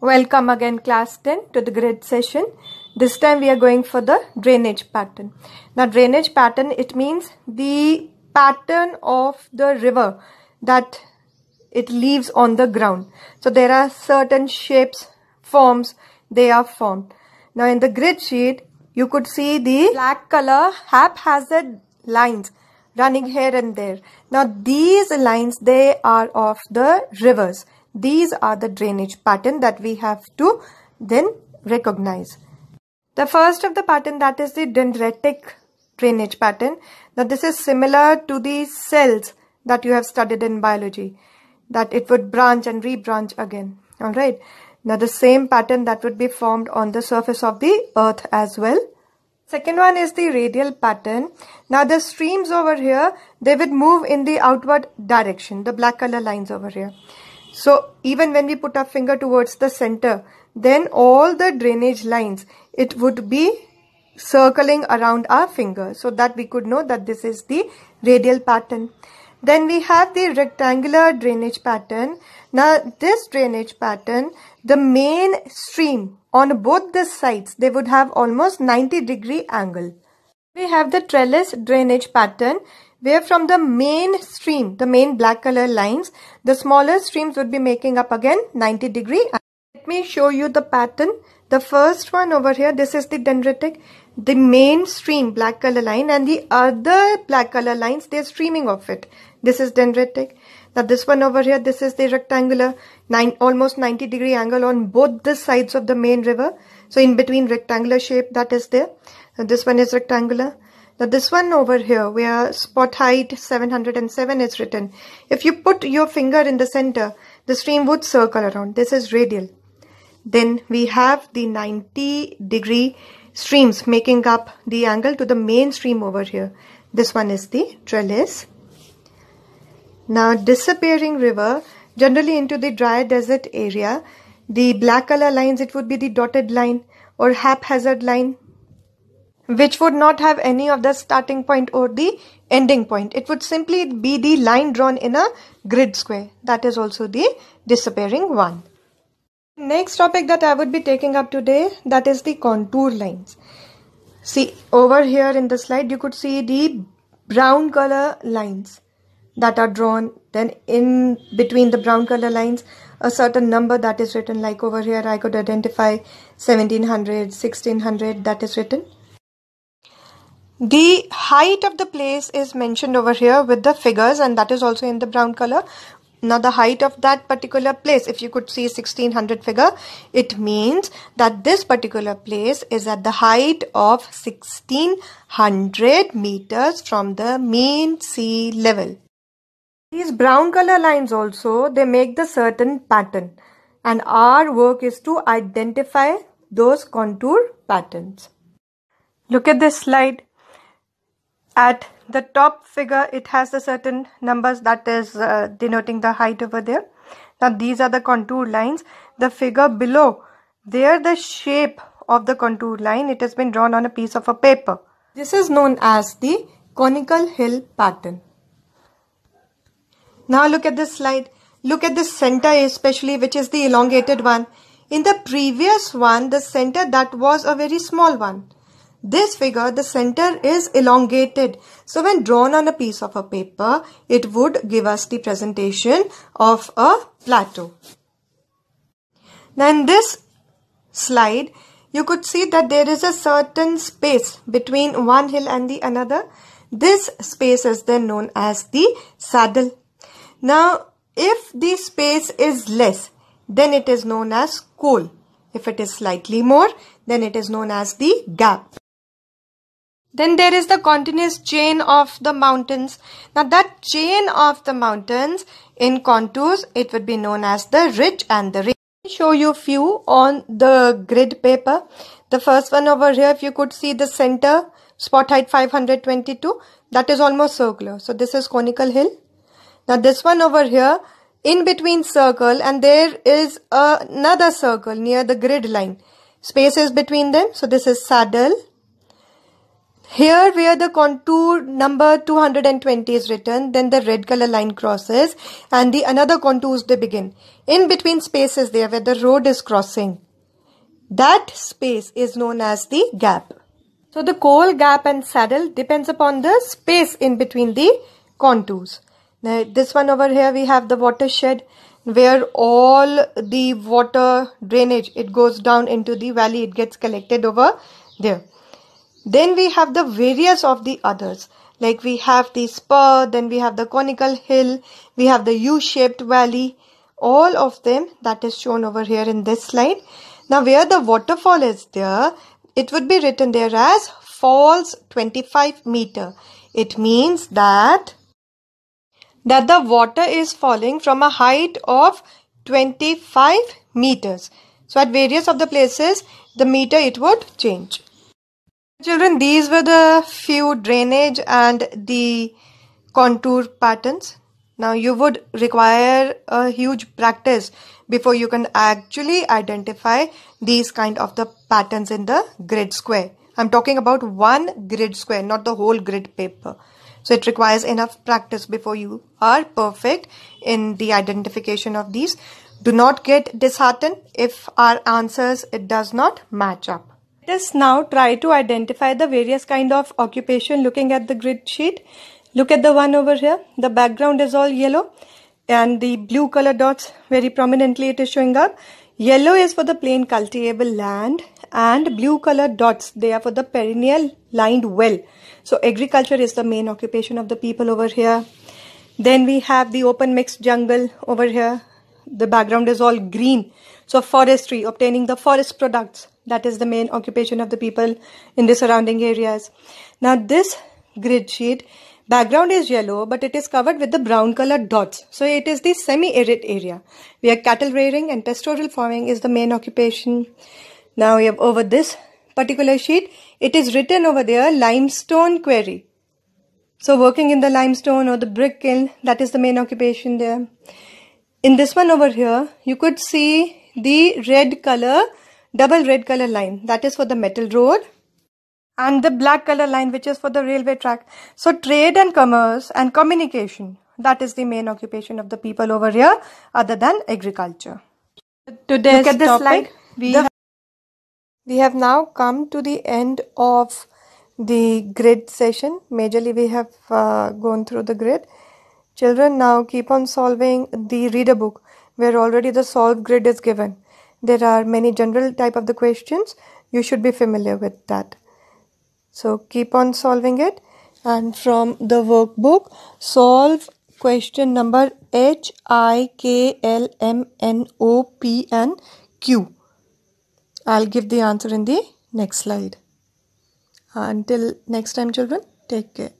Welcome again class 10 to the grid session. This time we are going for the drainage pattern. Now drainage pattern it means the pattern of the river that it leaves on the ground. So there are certain shapes, forms, they are formed. Now in the grid sheet you could see the black color haphazard lines running here and there. Now these lines they are of the rivers. These are the drainage pattern that we have to then recognize. The first of the pattern that is the dendritic drainage pattern. Now this is similar to the cells that you have studied in biology that it would branch and rebranch again. Alright. Now the same pattern that would be formed on the surface of the earth as well. Second one is the radial pattern. Now the streams over here, they would move in the outward direction, the black color lines over here. So even when we put our finger towards the center, then all the drainage lines, it would be circling around our finger so that we could know that this is the radial pattern. Then we have the rectangular drainage pattern. Now this drainage pattern, the main stream on both the sides, they would have almost 90 degree angle. We have the trellis drainage pattern where from the main stream, the main black color lines, the smaller streams would be making up again 90 degree. Let me show you the pattern. The first one over here, this is the dendritic, the main stream black color line and the other black color lines, they're streaming off it. This is dendritic. Now this one over here, this is the rectangular, nine, almost 90 degree angle on both the sides of the main river. So in between rectangular shape that is there. this one is rectangular. Now this one over here where spot height 707 is written, if you put your finger in the center, the stream would circle around. This is radial. Then we have the 90 degree streams making up the angle to the main stream over here. This one is the trellis. Now disappearing river generally into the dry desert area. The black color lines, it would be the dotted line or haphazard line which would not have any of the starting point or the ending point. It would simply be the line drawn in a grid square. That is also the disappearing one. Next topic that I would be taking up today that is the contour lines. See over here in the slide you could see the brown color lines that are drawn then in between the brown color lines a certain number that is written like over here I could identify 1700 1600 that is written the height of the place is mentioned over here with the figures and that is also in the brown color. Now the height of that particular place, if you could see 1600 figure, it means that this particular place is at the height of 1600 meters from the mean sea level. These brown color lines also, they make the certain pattern and our work is to identify those contour patterns. Look at this slide at the top figure it has a certain numbers that is uh, denoting the height over there now these are the contour lines the figure below there the shape of the contour line it has been drawn on a piece of a paper this is known as the conical hill pattern now look at this slide look at the center especially which is the elongated one in the previous one the center that was a very small one this figure, the center is elongated. So when drawn on a piece of a paper, it would give us the presentation of a plateau. Now in this slide, you could see that there is a certain space between one hill and the another. This space is then known as the saddle. Now, if the space is less, then it is known as coal. If it is slightly more, then it is known as the gap. Then there is the continuous chain of the mountains. Now that chain of the mountains in contours, it would be known as the ridge and the ridge. Show you few on the grid paper. The first one over here, if you could see the center, spot height 522, that is almost circular. So this is conical hill. Now this one over here, in between circle and there is another circle near the grid line. Space is between them. So this is saddle here where the contour number 220 is written, then the red color line crosses and the another contours they begin. In between space is there where the road is crossing. That space is known as the gap. So the coal gap and saddle depends upon the space in between the contours. Now this one over here we have the watershed where all the water drainage it goes down into the valley it gets collected over there. Then we have the various of the others. Like we have the spur, then we have the conical hill, we have the U-shaped valley. All of them that is shown over here in this slide. Now where the waterfall is there, it would be written there as falls 25 meter. It means that that the water is falling from a height of 25 meters. So at various of the places, the meter it would change. Children, these were the few drainage and the contour patterns. Now you would require a huge practice before you can actually identify these kind of the patterns in the grid square. I'm talking about one grid square, not the whole grid paper. So it requires enough practice before you are perfect in the identification of these. Do not get disheartened if our answers it does not match up. Let us now try to identify the various kind of occupation looking at the grid sheet. Look at the one over here. The background is all yellow and the blue color dots very prominently it is showing up. Yellow is for the plain cultivable land and blue color dots they are for the perennial lined well. So agriculture is the main occupation of the people over here. Then we have the open mixed jungle over here. The background is all green. So forestry, obtaining the forest products that is the main occupation of the people in the surrounding areas. Now this grid sheet background is yellow but it is covered with the brown colored dots. So it is the semi-arid area where cattle rearing and pastoral farming is the main occupation. Now we have over this particular sheet it is written over there limestone quarry. So working in the limestone or the brick kiln that is the main occupation there. In this one over here you could see the red color double red color line that is for the metal road and the black color line which is for the railway track so trade and commerce and communication that is the main occupation of the people over here other than agriculture today's Look at this topic, slide we have, we have now come to the end of the grid session majorly we have uh, gone through the grid children now keep on solving the reader book where already the solved grid is given there are many general type of the questions. You should be familiar with that. So keep on solving it. And from the workbook, solve question number H, I, K, L, M, N, O, P and Q. I'll give the answer in the next slide. Until next time children, take care.